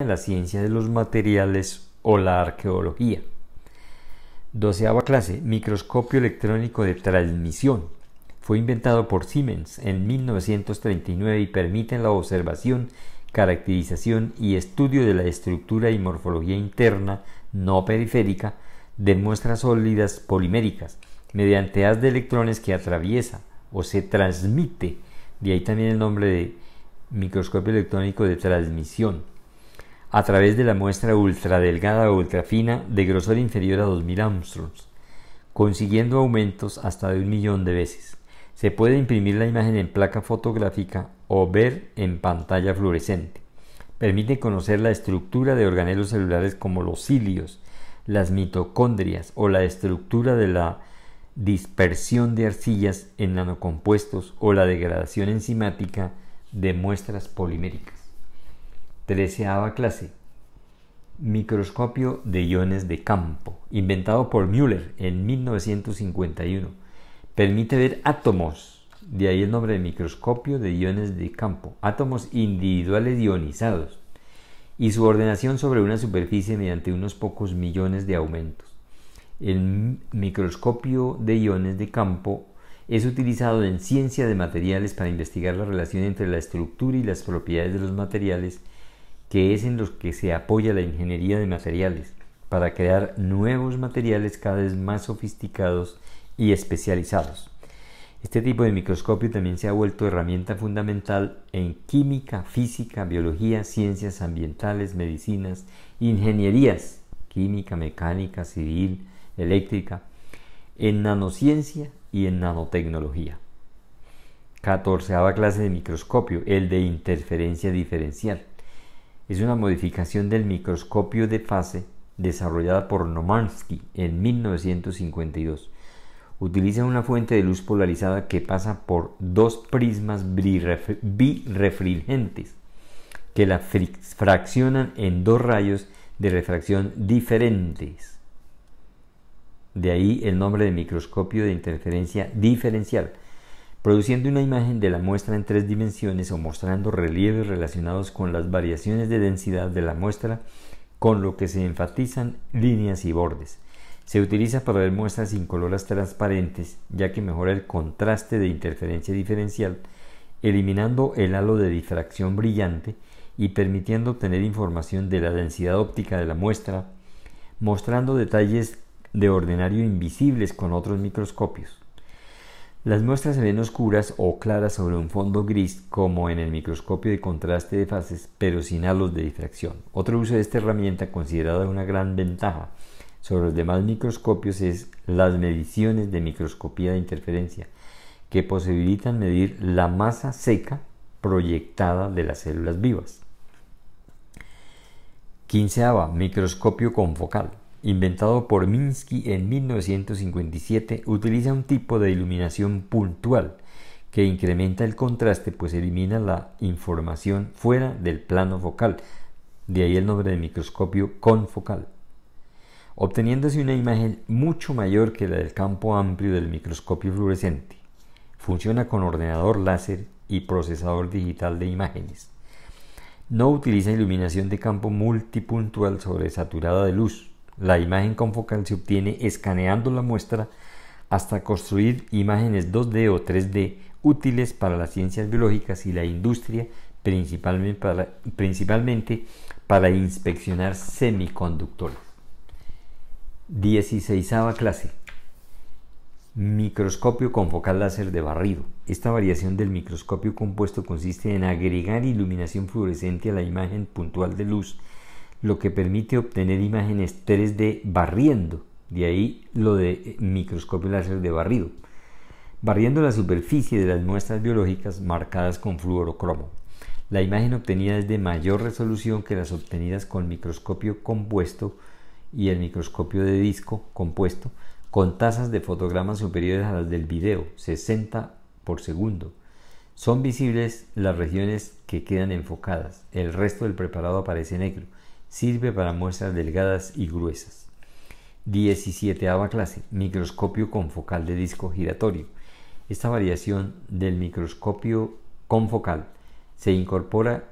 en la ciencia de los materiales o la arqueología. Doceava clase, microscopio electrónico de transmisión. Fue inventado por Siemens en 1939 y permite la observación, caracterización y estudio de la estructura y morfología interna, no periférica, de muestras sólidas poliméricas, mediante haz de electrones que atraviesa o se transmite, de ahí también el nombre de microscopio electrónico de transmisión a través de la muestra ultradelgada o ultrafina de grosor inferior a 2000 angstroms, consiguiendo aumentos hasta de un millón de veces. Se puede imprimir la imagen en placa fotográfica o ver en pantalla fluorescente. Permite conocer la estructura de organelos celulares como los cilios, las mitocondrias o la estructura de la dispersión de arcillas en nanocompuestos o la degradación enzimática de muestras poliméricas. Treceava clase. Microscopio de iones de campo, inventado por Müller en 1951. Permite ver átomos, de ahí el nombre de microscopio de iones de campo, átomos individuales ionizados, y su ordenación sobre una superficie mediante unos pocos millones de aumentos. El microscopio de iones de campo es utilizado en ciencia de materiales para investigar la relación entre la estructura y las propiedades de los materiales que es en los que se apoya la ingeniería de materiales para crear nuevos materiales cada vez más sofisticados y especializados. Este tipo de microscopio también se ha vuelto herramienta fundamental en química, física, biología, ciencias ambientales, medicinas, ingenierías, química, mecánica, civil, eléctrica, en nanociencia y en nanotecnología. 14 clase de microscopio, el de interferencia diferencial es una modificación del microscopio de fase desarrollada por Nomansky en 1952. Utiliza una fuente de luz polarizada que pasa por dos prismas birefringentes que la fraccionan en dos rayos de refracción diferentes. De ahí el nombre de microscopio de interferencia diferencial produciendo una imagen de la muestra en tres dimensiones o mostrando relieves relacionados con las variaciones de densidad de la muestra, con lo que se enfatizan líneas y bordes. Se utiliza para ver muestras incoloras transparentes, ya que mejora el contraste de interferencia diferencial, eliminando el halo de difracción brillante y permitiendo obtener información de la densidad óptica de la muestra, mostrando detalles de ordinario invisibles con otros microscopios. Las muestras se ven oscuras o claras sobre un fondo gris como en el microscopio de contraste de fases, pero sin halos de difracción. Otro uso de esta herramienta considerada una gran ventaja sobre los demás microscopios es las mediciones de microscopía de interferencia, que posibilitan medir la masa seca proyectada de las células vivas. Quinceava, microscopio confocal inventado por Minsky en 1957, utiliza un tipo de iluminación puntual que incrementa el contraste, pues elimina la información fuera del plano focal, de ahí el nombre de microscopio confocal, obteniéndose una imagen mucho mayor que la del campo amplio del microscopio fluorescente. Funciona con ordenador láser y procesador digital de imágenes. No utiliza iluminación de campo multipuntual sobresaturada de luz, la imagen confocal se obtiene escaneando la muestra hasta construir imágenes 2D o 3D útiles para las ciencias biológicas y la industria, principalmente para, inspeccionar semiconductores. 16 clase. Microscopio confocal láser de barrido. Esta variación del microscopio compuesto consiste en agregar iluminación fluorescente a la imagen puntual de luz lo que permite obtener imágenes 3D barriendo, de ahí lo de microscopio láser de barrido, barriendo la superficie de las muestras biológicas marcadas con fluorocromo. La imagen obtenida es de mayor resolución que las obtenidas con microscopio compuesto y el microscopio de disco compuesto, con tasas de fotogramas superiores a las del video, 60 por segundo. Son visibles las regiones que quedan enfocadas, el resto del preparado aparece negro. Sirve para muestras delgadas y gruesas. 17 clase. Microscopio con focal de disco giratorio. Esta variación del microscopio confocal se incorpora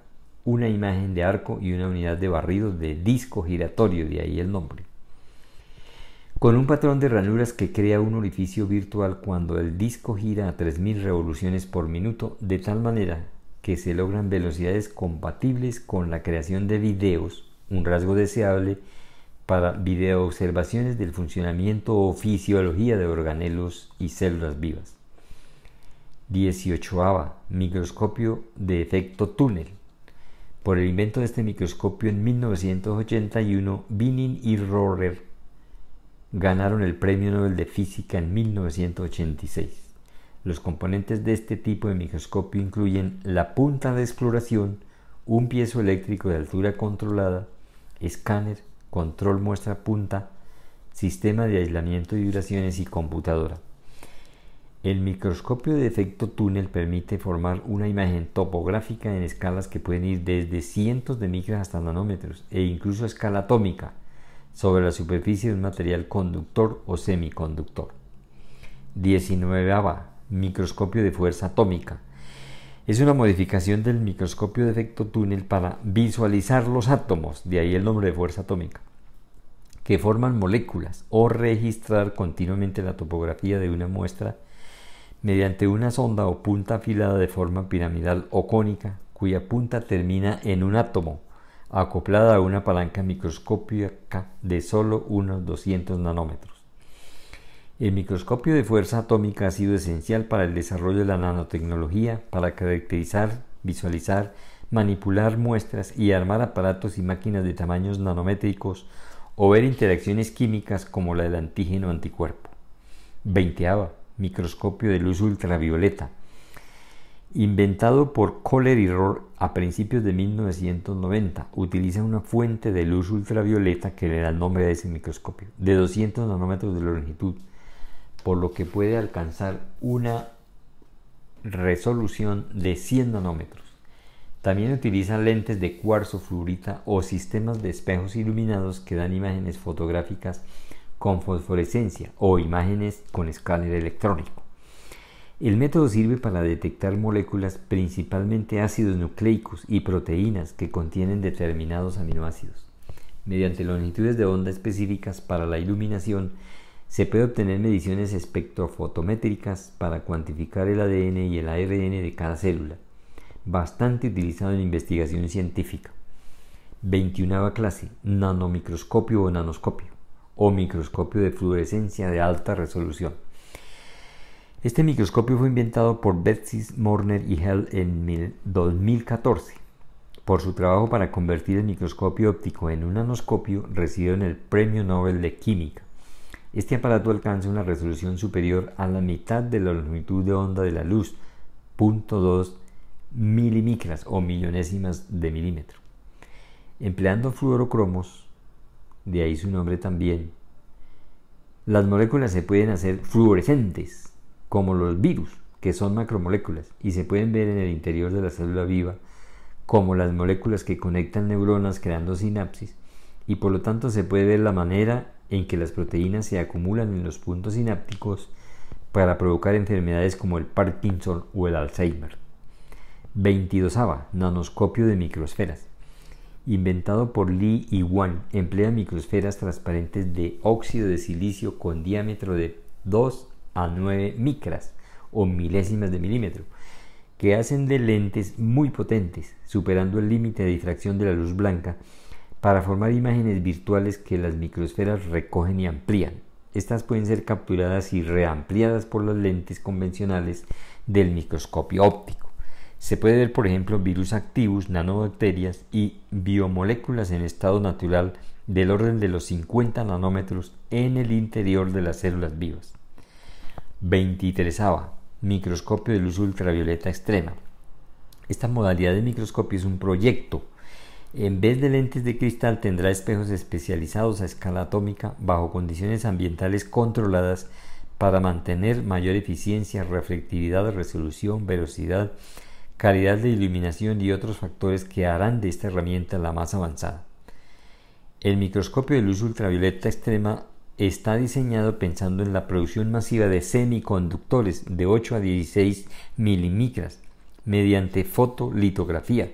una imagen de arco y una unidad de barrido de disco giratorio, de ahí el nombre. Con un patrón de ranuras que crea un orificio virtual cuando el disco gira a 3.000 revoluciones por minuto, de tal manera que se logran velocidades compatibles con la creación de videos un rasgo deseable para videoobservaciones del funcionamiento o fisiología de organelos y células vivas. 18. Microscopio de efecto túnel. Por el invento de este microscopio en 1981, Binning y Rohrer ganaron el Premio Nobel de Física en 1986. Los componentes de este tipo de microscopio incluyen la punta de exploración, un piezo eléctrico de altura controlada, escáner, control muestra punta, sistema de aislamiento de vibraciones y computadora. El microscopio de efecto túnel permite formar una imagen topográfica en escalas que pueden ir desde cientos de micras hasta nanómetros e incluso a escala atómica sobre la superficie de un material conductor o semiconductor. 19. Microscopio de fuerza atómica es una modificación del microscopio de efecto túnel para visualizar los átomos, de ahí el nombre de fuerza atómica, que forman moléculas o registrar continuamente la topografía de una muestra mediante una sonda o punta afilada de forma piramidal o cónica cuya punta termina en un átomo acoplada a una palanca microscópica de solo unos 200 nanómetros. El microscopio de fuerza atómica ha sido esencial para el desarrollo de la nanotecnología, para caracterizar, visualizar, manipular muestras y armar aparatos y máquinas de tamaños nanométricos o ver interacciones químicas como la del antígeno anticuerpo. 20AVA, microscopio de luz ultravioleta, inventado por Kohler y Rohr a principios de 1990, utiliza una fuente de luz ultravioleta que le da el nombre de ese microscopio, de 200 nanómetros de longitud por lo que puede alcanzar una resolución de 100 nanómetros. También utilizan lentes de cuarzo, fluorita o sistemas de espejos iluminados que dan imágenes fotográficas con fosforescencia o imágenes con escáner electrónico. El método sirve para detectar moléculas principalmente ácidos nucleicos y proteínas que contienen determinados aminoácidos. Mediante longitudes de onda específicas para la iluminación, se puede obtener mediciones espectrofotométricas para cuantificar el ADN y el ARN de cada célula, bastante utilizado en investigación científica. 21 clase, nanomicroscopio o nanoscopio, o microscopio de fluorescencia de alta resolución. Este microscopio fue inventado por Betsy Morner y Hell en 2014. Por su trabajo para convertir el microscopio óptico en un nanoscopio, recibió el Premio Nobel de Química. Este aparato alcanza una resolución superior a la mitad de la longitud de onda de la luz, 0.2 milimicras o millonésimas de milímetro. Empleando fluorocromos, de ahí su nombre también, las moléculas se pueden hacer fluorescentes, como los virus, que son macromoléculas, y se pueden ver en el interior de la célula viva, como las moléculas que conectan neuronas creando sinapsis, y por lo tanto se puede ver la manera en que las proteínas se acumulan en los puntos sinápticos para provocar enfermedades como el Parkinson o el Alzheimer. 22. Nanoscopio de microsferas. Inventado por Lee y Wang, emplea microsferas transparentes de óxido de silicio con diámetro de 2 a 9 micras o milésimas de milímetro, que hacen de lentes muy potentes, superando el límite de difracción de la luz blanca para formar imágenes virtuales que las microsferas recogen y amplían. Estas pueden ser capturadas y reampliadas por las lentes convencionales del microscopio óptico. Se puede ver, por ejemplo, virus activos, nanobacterias y biomoléculas en estado natural del orden de los 50 nanómetros en el interior de las células vivas. 23. Microscopio de luz ultravioleta extrema. Esta modalidad de microscopio es un proyecto en vez de lentes de cristal tendrá espejos especializados a escala atómica bajo condiciones ambientales controladas para mantener mayor eficiencia, reflectividad, resolución, velocidad, calidad de iluminación y otros factores que harán de esta herramienta la más avanzada. El microscopio de luz ultravioleta extrema está diseñado pensando en la producción masiva de semiconductores de 8 a 16 milímetros mediante fotolitografía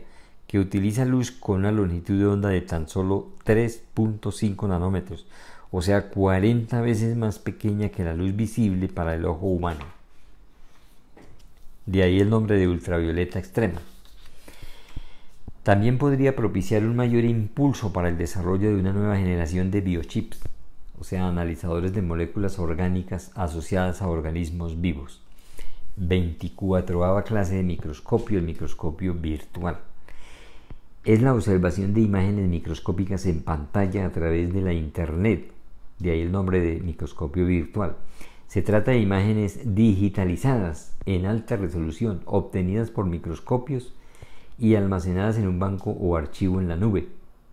que utiliza luz con una longitud de onda de tan solo 3.5 nanómetros, o sea 40 veces más pequeña que la luz visible para el ojo humano. De ahí el nombre de ultravioleta extrema. También podría propiciar un mayor impulso para el desarrollo de una nueva generación de biochips, o sea, analizadores de moléculas orgánicas asociadas a organismos vivos. 24 clase de microscopio, el microscopio virtual es la observación de imágenes microscópicas en pantalla a través de la Internet, de ahí el nombre de microscopio virtual. Se trata de imágenes digitalizadas en alta resolución, obtenidas por microscopios y almacenadas en un banco o archivo en la nube.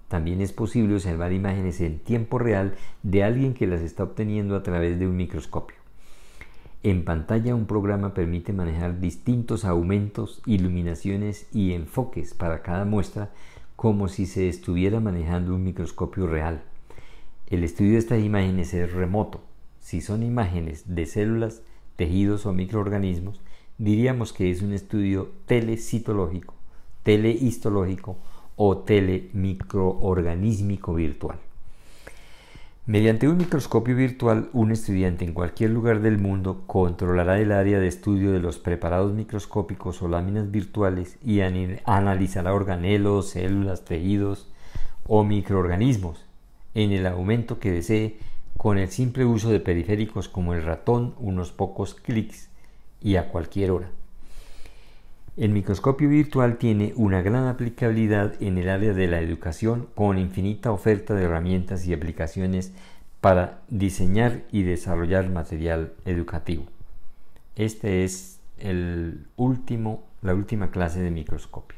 También es posible observar imágenes en tiempo real de alguien que las está obteniendo a través de un microscopio. En pantalla un programa permite manejar distintos aumentos, iluminaciones y enfoques para cada muestra como si se estuviera manejando un microscopio real. El estudio de estas imágenes es remoto. Si son imágenes de células, tejidos o microorganismos, diríamos que es un estudio telecitológico, telehistológico o telemicroorganísmico virtual. Mediante un microscopio virtual, un estudiante en cualquier lugar del mundo controlará el área de estudio de los preparados microscópicos o láminas virtuales y analizará organelos, células, tejidos o microorganismos en el aumento que desee con el simple uso de periféricos como el ratón, unos pocos clics y a cualquier hora. El microscopio virtual tiene una gran aplicabilidad en el área de la educación con infinita oferta de herramientas y aplicaciones para diseñar y desarrollar material educativo. Este es el último, la última clase de microscopio.